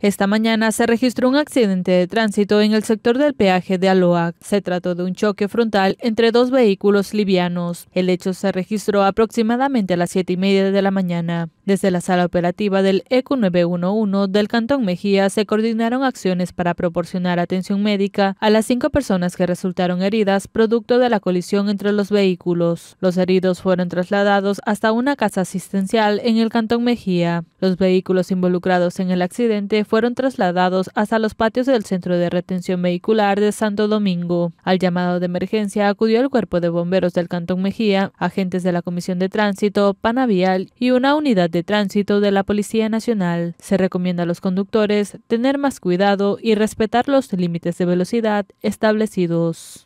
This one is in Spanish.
Esta mañana se registró un accidente de tránsito en el sector del peaje de Aloac. Se trató de un choque frontal entre dos vehículos livianos. El hecho se registró aproximadamente a las siete y media de la mañana. Desde la sala operativa del ECU 911 del Cantón Mejía se coordinaron acciones para proporcionar atención médica a las cinco personas que resultaron heridas producto de la colisión entre los vehículos. Los heridos fueron trasladados hasta una casa asistencial en el Cantón Mejía. Los vehículos involucrados en el accidente fueron trasladados hasta los patios del Centro de Retención Vehicular de Santo Domingo. Al llamado de emergencia acudió el Cuerpo de Bomberos del Cantón Mejía, agentes de la Comisión de Tránsito, Panavial y una unidad de de tránsito de la Policía Nacional. Se recomienda a los conductores tener más cuidado y respetar los límites de velocidad establecidos.